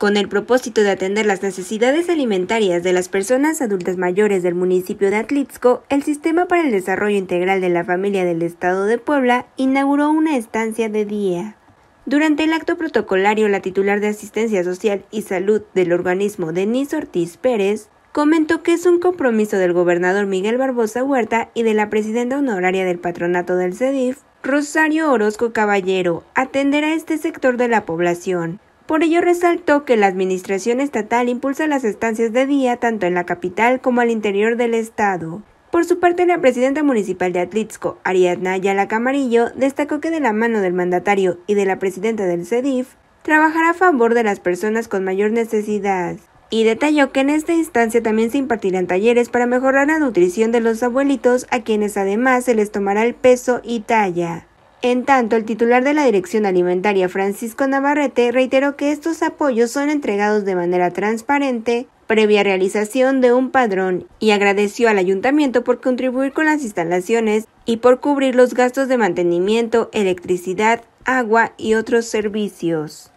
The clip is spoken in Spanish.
con el propósito de atender las necesidades alimentarias de las personas adultas mayores del municipio de Atlixco, el Sistema para el Desarrollo Integral de la Familia del Estado de Puebla inauguró una estancia de día. Durante el acto protocolario, la titular de Asistencia Social y Salud del organismo, Denise Ortiz Pérez, comentó que es un compromiso del gobernador Miguel Barbosa Huerta y de la presidenta honoraria del patronato del CEDIF, Rosario Orozco Caballero, atender a este sector de la población, por ello resaltó que la Administración Estatal impulsa las estancias de día tanto en la capital como al interior del Estado. Por su parte, la presidenta municipal de Atlixco, Ariadna Ayala Camarillo, destacó que de la mano del mandatario y de la presidenta del CEDIF, trabajará a favor de las personas con mayor necesidad. Y detalló que en esta instancia también se impartirán talleres para mejorar la nutrición de los abuelitos, a quienes además se les tomará el peso y talla. En tanto, el titular de la Dirección Alimentaria, Francisco Navarrete, reiteró que estos apoyos son entregados de manera transparente, previa realización de un padrón, y agradeció al ayuntamiento por contribuir con las instalaciones y por cubrir los gastos de mantenimiento, electricidad, agua y otros servicios.